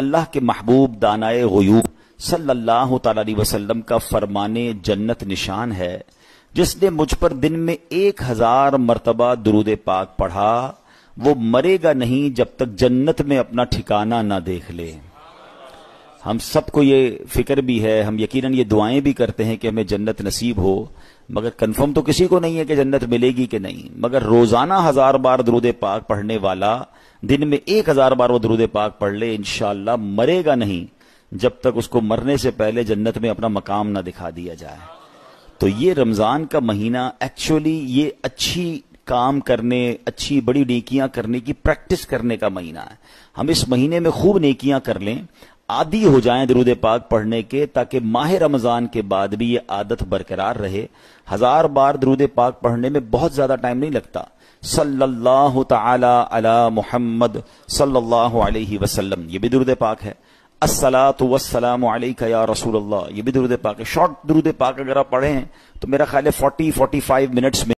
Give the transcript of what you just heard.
अल्लाह के महबूब दानाए गयूब सल्लल्लाहु अलैहि वसल्लम का फरमाने जन्नत निशान है जिसने मुझ पर दिन में एक हजार मरतबा दरूद पाक पढ़ा वो मरेगा नहीं जब तक जन्नत में अपना ठिकाना ना देख ले हम सबको ये फिक्र भी है हम यकीनन ये दुआएं भी करते हैं कि हमें जन्नत नसीब हो मगर कंफर्म तो किसी को नहीं है कि जन्नत मिलेगी कि नहीं मगर रोजाना हजार बार दरूद पाक पढ़ने वाला दिन में एक हजार बार वो दरूद पाक पढ़ ले इनशाला मरेगा नहीं जब तक उसको मरने से पहले जन्नत में अपना मकाम ना दिखा दिया जाए तो ये रमजान का महीना एक्चुअली ये अच्छी काम करने अच्छी बड़ी नेकियां करने की प्रैक्टिस करने का महीना है हम इस महीने में खूब नेकियां कर लें आदि हो जाएं दरूद पाक पढ़ने के ताकि माह रमज़ान के बाद भी ये आदत बरकरार रहे हजार बार दरूद पाक पढ़ने में बहुत ज्यादा टाइम नहीं लगता सल्लल्लाहु तआला अला मोहम्मद सल्लल्लाहु अलैहि वसल्लम ये भी दुरुद पाक है असलात वसलाम या रसूल अल्लाह ये भी दुरुद पाक है शॉर्ट दुरुदे पाक अगर आप हैं तो मेरा ख्याल है फोर्टी फोर्टी फाइव मिनट्स में